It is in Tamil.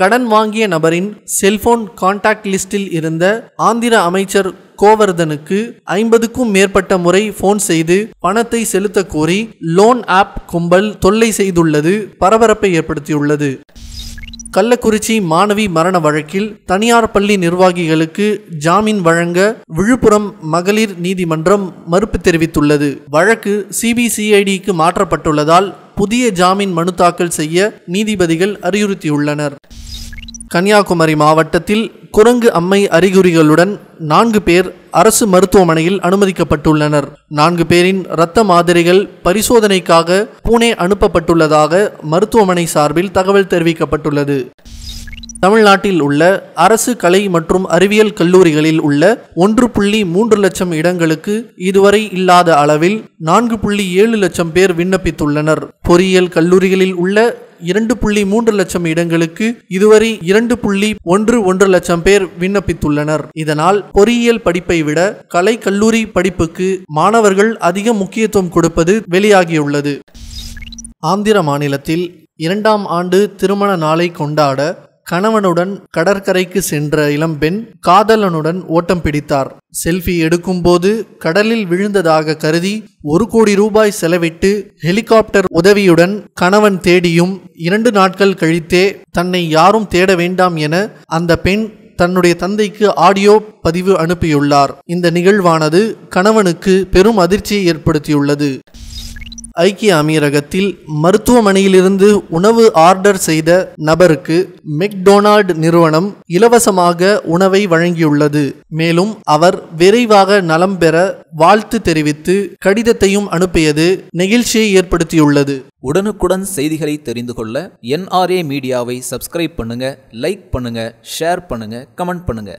கடன் வாங்கிய நபரின் செல்போன் கான்டாக்ட் லிஸ்டில் இருந்த ஆந்திர அமைச்சர் கோவர்தனுக்கு ஐம்பதுக்கும் மேற்பட்ட முறை போன் செய்து பணத்தை செலுத்த கோரி லோன் ஆப் கும்பல் தொல்லை செய்துள்ளது பரபரப்பை ஏற்படுத்தியுள்ளது கள்ளக்குறிச்சி மாணவி மரண வழக்கில் தனியார் பள்ளி நிர்வாகிகளுக்கு ஜாமீன் வழங்க விழுப்புரம் மகளிர் நீதிமன்றம் மறுப்பு தெரிவித்துள்ளது வழக்கு சிபிசிஐடிக்கு மாற்றப்பட்டுள்ளதால் புதிய ஜாமீன் மனு தாக்கல் செய்ய நீதிபதிகள் அறிவுறுத்தியுள்ளனர் கன்னியாகுமரி மாவட்டத்தில் குரங்கு அம்மை அறிகுறிகளுடன் நான்கு பேர் அரசு மருத்துவமனையில் அனுமதிக்கப்பட்டுள்ளனர் நான்கு பேரின் இரத்த மாதிரிகள் பரிசோதனைக்காக பூனே அனுப்பப்பட்டுள்ளதாக மருத்துவமனை சார்பில் தகவல் தெரிவிக்கப்பட்டுள்ளது தமிழ்நாட்டில் உள்ள அரசு கலை மற்றும் அறிவியல் கல்லூரிகளில் உள்ள ஒன்று புள்ளி மூன்று லட்சம் இடங்களுக்கு இதுவரை இல்லாத அளவில் நான்கு புள்ளி ஏழு லட்சம் பேர் விண்ணப்பித்துள்ளனர் பொறியியல் கல்லூரிகளில் உள்ள இரண்டு புள்ளி மூன்று லட்சம் இடங்களுக்கு இதுவரை இரண்டு புள்ளி ஒன்று ஒன்று லட்சம் பேர் விண்ணப்பித்துள்ளனர் இதனால் பொறியியல் படிப்பை விட கலை கல்லூரி படிப்புக்கு மாணவர்கள் அதிக முக்கியத்துவம் கொடுப்பது வெளியாகியுள்ளது ஆந்திர மாநிலத்தில் இரண்டாம் ஆண்டு திருமண நாளை கொண்டாட கணவனுடன் கடற்கரைக்கு சென்ற இளம்பெண் காதலனுடன் ஓட்டம் பிடித்தார் செல்ஃபி எடுக்கும்போது கடலில் விழுந்ததாக கருதி ஒரு கோடி ரூபாய் செலவிட்டு ஹெலிகாப்டர் உதவியுடன் கணவன் தேடியும் இரண்டு நாட்கள் கழித்தே தன்னை யாரும் தேட வேண்டாம் என அந்த பெண் தன்னுடைய தந்தைக்கு ஆடியோ பதிவு அனுப்பியுள்ளார் இந்த நிகழ்வானது கணவனுக்கு பெரும் அதிர்ச்சியை ஏற்படுத்தியுள்ளது ஐக்கிய அமீரகத்தில் மருத்துவமனையிலிருந்து உணவு ஆர்டர் செய்த நபருக்கு மெக்டொனால்டு நிறுவனம் இலவசமாக உணவை வழங்கியுள்ளது மேலும் அவர் விரைவாக நலம் பெற வாழ்த்து தெரிவித்து கடிதத்தையும் அனுப்பியது நெகிழ்ச்சியை ஏற்படுத்தியுள்ளது உடனுக்குடன் செய்திகளை தெரிந்து கொள்ள என்ஆர்ஏ மீடியாவை சப்ஸ்கிரைப் பண்ணுங்க லைக் பண்ணுங்க ஷேர் பண்ணுங்க கமெண்ட் பண்ணுங்க